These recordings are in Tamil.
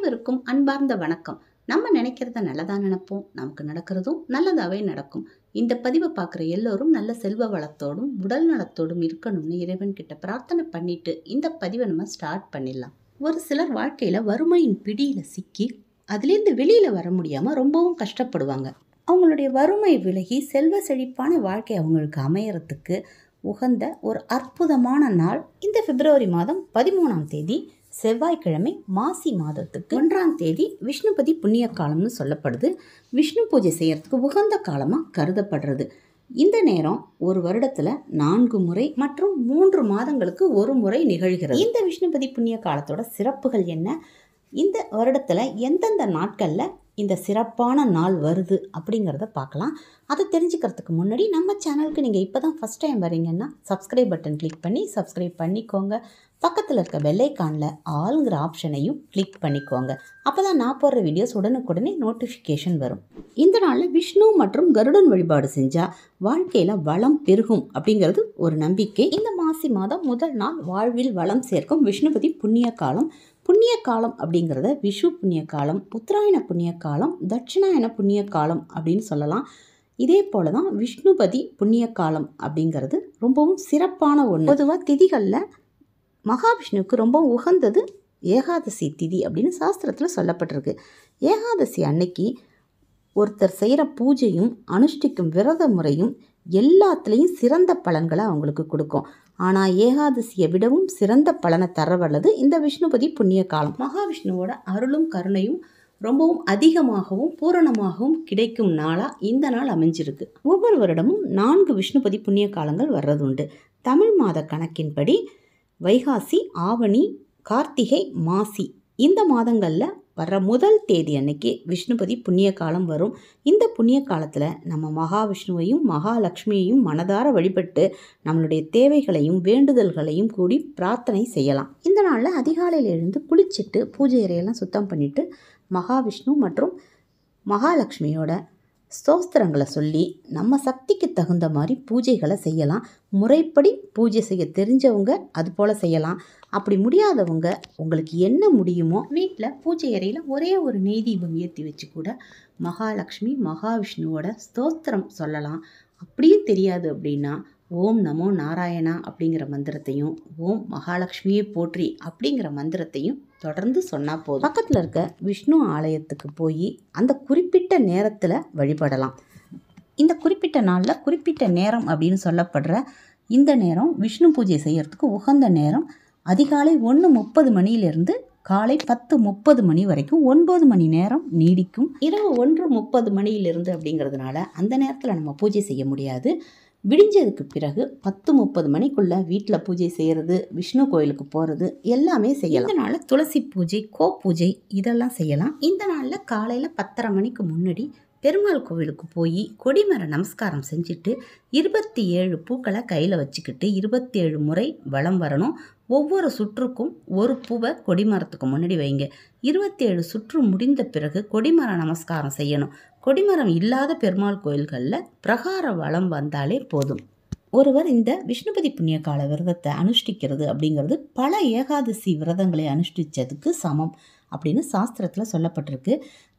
அனைவருக்கும் அன்பார்ந்த வணக்கம் நம்ம நினைக்கிறத நல்லதாக நினைப்போம் நமக்கு நடக்கிறதும் நல்லதாகவே நடக்கும் இந்த பதிவை பார்க்குற எல்லோரும் நல்ல செல்வ வளத்தோடும் உடல் நலத்தோடும் இருக்கணும்னு இறைவன்கிட்ட பிரார்த்தனை பண்ணிட்டு இந்த பதிவை நம்ம ஸ்டார்ட் பண்ணிடலாம் ஒரு சிலர் வாழ்க்கையில் வறுமையின் பிடியில் சிக்கி அதுலேருந்து வெளியில் வர முடியாமல் ரொம்பவும் கஷ்டப்படுவாங்க அவங்களுடைய வறுமை விலகி செல்வ செழிப்பான வாழ்க்கை அவங்களுக்கு அமையறதுக்கு உகந்த ஒரு அற்புதமான நாள் இந்த பிப்ரவரி மாதம் பதிமூணாம் தேதி செவ்வாய்க்கிழமை மாசி மாதத்துக்கு ஒன்றாம் தேதி விஷ்ணுபதி புண்ணிய காலம்னு சொல்லப்படுது விஷ்ணு பூஜை செய்கிறதுக்கு உகந்த காலமாக கருதப்படுறது இந்த நேரம் ஒரு வருடத்தில் நான்கு முறை மற்றும் மூன்று மாதங்களுக்கு ஒரு முறை நிகழ்கிறது இந்த விஷ்ணுபதி புண்ணிய காலத்தோட சிறப்புகள் என்ன இந்த வருடத்தில் எந்தெந்த நாட்களில் இந்த சிறப்பான நாள் வருது அப்படிங்கிறத பார்க்கலாம் அதை தெரிஞ்சுக்கிறதுக்கு முன்னாடி நம்ம சேனலுக்கு நீங்கள் இப்போ தான் ஃபஸ்ட் டைம் வரீங்கன்னா சப்ஸ்கிரைப் பட்டன் கிளிக் பண்ணி சப்ஸ்கிரைப் பண்ணிக்கோங்க பக்கத்தில் இருக்க வெள்ளைக்கானில் ஆளுங்கிற ஆப்ஷனையும் கிளிக் பண்ணிக்கோங்க அப்போ தான் நான் போடுற வீடியோஸ் உடனுக்குடனே நோட்டிஃபிகேஷன் வரும் இந்த நாளில் விஷ்ணு மற்றும் கருடன் வழிபாடு செஞ்சால் வாழ்க்கையில் வளம் பெருகும் அப்படிங்கிறது ஒரு நம்பிக்கை இந்த மாசி மாதம் முதல் நாள் வாழ்வில் வளம் சேர்க்கும் விஷ்ணுபதி புண்ணிய காலம் புண்ணிய காலம் அப்படிங்கிறத விஷு புண்ணிய காலம் உத்தராயண புண்ணிய காலம் தட்சிணாயன புண்ணிய காலம் அப்படின்னு சொல்லலாம் இதே போல தான் விஷ்ணுபதி புண்ணிய காலம் அப்படிங்கிறது ரொம்பவும் சிறப்பான ஒன்று பொதுவாக திதிகளில் மகாவிஷ்ணுவுக்கு ரொம்ப உகந்தது ஏகாதசி திதி அப்படின்னு சாஸ்திரத்தில் சொல்லப்பட்டிருக்கு ஏகாதசி அன்னைக்கு ஒருத்தர் செய்கிற பூஜையும் அனுஷ்டிக்கும் விரத முறையும் எல்லாத்துலேயும் சிறந்த பலன்களை அவங்களுக்கு கொடுக்கும் ஆனால் ஏகாதசியை விடவும் சிறந்த பலனை தர வல்லது இந்த விஷ்ணுபதி புண்ணிய காலம் மகாவிஷ்ணுவோட அருளும் கருணையும் ரொம்பவும் அதிகமாகவும் பூரணமாகவும் கிடைக்கும் நாளாக இந்த நாள் அமைஞ்சிருக்கு ஒவ்வொரு வருடமும் நான்கு விஷ்ணுபதி புண்ணிய காலங்கள் வர்றதுண்டு தமிழ் மாத கணக்கின்படி வைகாசி ஆவணி கார்த்திகை மாசி இந்த மாதங்களில் வர்ற முதல் தேதி அன்னைக்கு விஷ்ணுபதி புண்ணிய காலம் வரும் இந்த புண்ணிய காலத்தில் நம்ம மகாவிஷ்ணுவையும் மகாலட்சுமியையும் மனதார வழிபட்டு நம்மளுடைய தேவைகளையும் வேண்டுதல்களையும் கூடி பிரார்த்தனை செய்யலாம் இந்த நாளில் அதிகாலையில் எழுந்து குளிச்சுட்டு பூஜை அறையெல்லாம் சுத்தம் பண்ணிவிட்டு மகாவிஷ்ணு மற்றும் மகாலட்சுமியோட ஸ்தோஸ்திரங்களை சொல்லி நம்ம சக்திக்கு தகுந்த மாதிரி பூஜைகளை செய்யலாம் முறைப்படி பூஜை செய்ய தெரிஞ்சவங்க அது போல் செய்யலாம் அப்படி முடியாதவங்க உங்களுக்கு என்ன முடியுமோ வீட்டில் பூஜை அறையில் ஒரே ஒரு நெய்தீபம் ஏற்றி வச்சு கூட மகாலட்சுமி மகாவிஷ்ணுவோட ஸ்தோத்திரம் சொல்லலாம் அப்படியும் தெரியாது அப்படின்னா ஓம் நமோ நாராயணா அப்படிங்கிற மந்திரத்தையும் ஓம் மகாலட்சுமியை போற்றி அப்படிங்கிற மந்திரத்தையும் தொடர்ந்து சொன்னால் போதும் பக்கத்தில் இருக்க விஷ்ணு ஆலயத்துக்கு போய் அந்த குறிப்பிட்ட நேரத்தில் வழிபடலாம் இந்த குறிப்பிட்ட நாளில் குறிப்பிட்ட நேரம் அப்படின்னு சொல்லப்படுற இந்த நேரம் விஷ்ணு பூஜை செய்கிறதுக்கு உகந்த நேரம் அதிகாலை ஒன்று முப்பது மணியிலிருந்து காலை பத்து முப்பது மணி வரைக்கும் ஒன்பது மணி நேரம் நீடிக்கும் இரவு ஒன்று முப்பது மணியிலிருந்து அப்படிங்கிறதுனால அந்த நேரத்தில் நம்ம பூஜை செய்ய முடியாது விடிஞ்சதுக்கு பிறகு பத்து முப்பது மணிக்குள்ளே வீட்டில் பூஜை செய்கிறது விஷ்ணு கோயிலுக்கு போகிறது எல்லாமே செய்யலாம் இந்த நாளில் துளசி பூஜை கோ பூஜை இதெல்லாம் செய்யலாம் இந்த நாளில் காலையில் பத்தரை மணிக்கு முன்னாடி பெருமாள் கோவிலுக்கு போய் கொடிமர நமஸ்காரம் செஞ்சுட்டு இருபத்தி ஏழு பூக்களை கையில் வச்சுக்கிட்டு இருபத்தி ஏழு முறை வளம் வரணும் ஒவ்வொரு சுற்றுக்கும் ஒரு பூவை கொடிமரத்துக்கு முன்னாடி வைங்க இருபத்தி ஏழு சுற்று முடிந்த பிறகு கொடிமர நமஸ்காரம் செய்யணும் கொடிமரம் இல்லாத பெருமாள் கோயில்களில் பிரகார வளம் வந்தாலே போதும் ஒருவர் இந்த விஷ்ணுபதி புண்ணிய கால விரதத்தை அனுஷ்டிக்கிறது அப்படிங்கிறது பல ஏகாதசி விரதங்களை அனுஷ்டித்ததுக்கு சமம் அப்படின்னு சாஸ்திரத்தில் சொல்லப்பட்டிருக்கு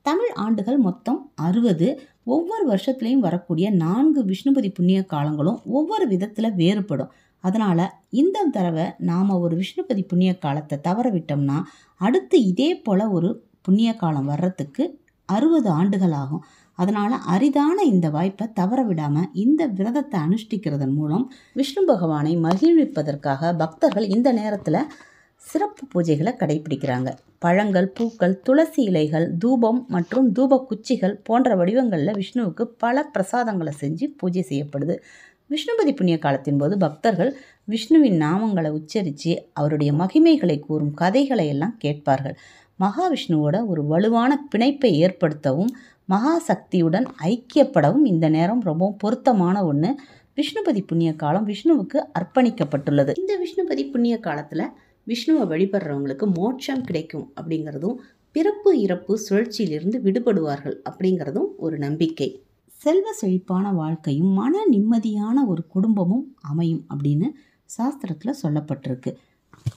தமிழ் ஆண்டுகள் மொத்தம் அறுபது ஒவ்வொரு வருஷத்துலேயும் வரக்கூடிய நான்கு விஷ்ணுபதி புண்ணிய காலங்களும் ஒவ்வொரு விதத்தில் வேறுபடும் அதனால் இந்த தடவை நாம் ஒரு விஷ்ணுபதி புண்ணிய காலத்தை தவற விட்டோம்னா அடுத்து இதே போல் ஒரு புண்ணிய காலம் வர்றதுக்கு அறுபது ஆண்டுகள் ஆகும் அதனால் அரிதான இந்த வாய்ப்பை தவற விடாமல் இந்த விரதத்தை அனுஷ்டிக்கிறதன் மூலம் விஷ்ணு பகவானை மகிழ்விப்பதற்காக பக்தர்கள் இந்த நேரத்தில் சிறப்பு பூஜைகளை கடைபிடிக்கிறாங்க பழங்கள் பூக்கள் துளசி இலைகள் தூபம் மற்றும் தூப குச்சிகள் போன்ற வடிவங்களில் விஷ்ணுவுக்கு பல பிரசாதங்களை செஞ்சு பூஜை செய்யப்படுது விஷ்ணுபதி புண்ணிய காலத்தின் போது பக்தர்கள் விஷ்ணுவின் நாமங்களை உச்சரித்து அவருடைய மகிமைகளை கூறும் கதைகளை எல்லாம் கேட்பார்கள் மகாவிஷ்ணுவோட ஒரு வலுவான பிணைப்பை ஏற்படுத்தவும் மகாசக்தியுடன் ஐக்கியப்படவும் இந்த நேரம் ரொம்பவும் பொருத்தமான ஒன்று விஷ்ணுபதி புண்ணிய காலம் விஷ்ணுவுக்கு அர்ப்பணிக்கப்பட்டுள்ளது இந்த விஷ்ணுபதி புண்ணிய காலத்தில் விஷ்ணுவை வழிபடுறவங்களுக்கு மோட்சம் கிடைக்கும் அப்படிங்கிறதும் பிறப்பு இறப்பு சுழற்சியிலிருந்து விடுபடுவார்கள் அப்படிங்கிறதும் ஒரு நம்பிக்கை செல்வ செழிப்பான வாழ்க்கையும் மன நிம்மதியான ஒரு குடும்பமும் அமையும் அப்படின்னு சாஸ்திரத்தில் சொல்லப்பட்டிருக்கு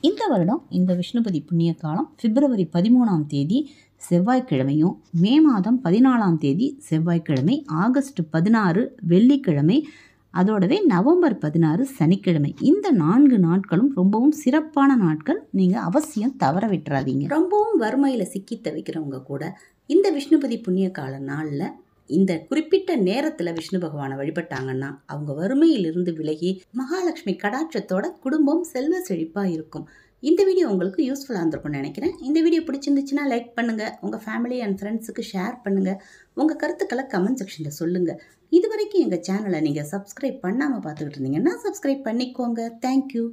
இந்த வருடம் இந்த விஷ்ணுபதி புண்ணிய காலம் பிப்ரவரி பதிமூணாம் தேதி செவ்வாய்க்கிழமையும் மே மாதம் பதினாலாம் தேதி செவ்வாய்க்கிழமை ஆகஸ்ட் பதினாறு வெள்ளிக்கிழமை அதோடவே நவம்பர் பதினாறு சனிக்கிழமை இந்த நான்கு நாட்களும் ரொம்பவும் சிறப்பான நாட்கள் நீங்கள் அவசியம் தவற விட்டுறாதீங்க ரொம்பவும் வறுமையில் சிக்கி தவிக்கிறவங்க கூட இந்த விஷ்ணுபதி புண்ணிய கால நாளில் இந்த குறிப்பிட்ட நேரத்தில் விஷ்ணு பகவானை வழிபட்டாங்கன்னா அவங்க வறுமையிலிருந்து விலகி மகாலட்சுமி கடாட்சத்தோட குடும்பம் செல்வ செழிப்பாக இருக்கும் இந்த வீடியோ உங்களுக்கு யூஸ்ஃபுல்லாக இருந்திருக்கும்னு நினைக்கிறேன் இந்த வீடியோ பிடிச்சிருந்துச்சுன்னா லைக் பண்ணுங்கள் உங்கள் ஃபேமிலி அண்ட் ஃப்ரெண்ட்ஸுக்கு ஷேர் பண்ணுங்கள் உங்கள் கருத்துக்களை கமெண்ட் செக்ஷனில் சொல்லுங்கள் இது வரைக்கும் எங்கள் சேனலை நீங்கள் சப்ஸ்கிரைப் பண்ணாமல் பார்த்துக்கிட்டு இருந்தீங்கன்னா சப்ஸ்கிரைப் பண்ணிக்கோங்க தேங்க்யூ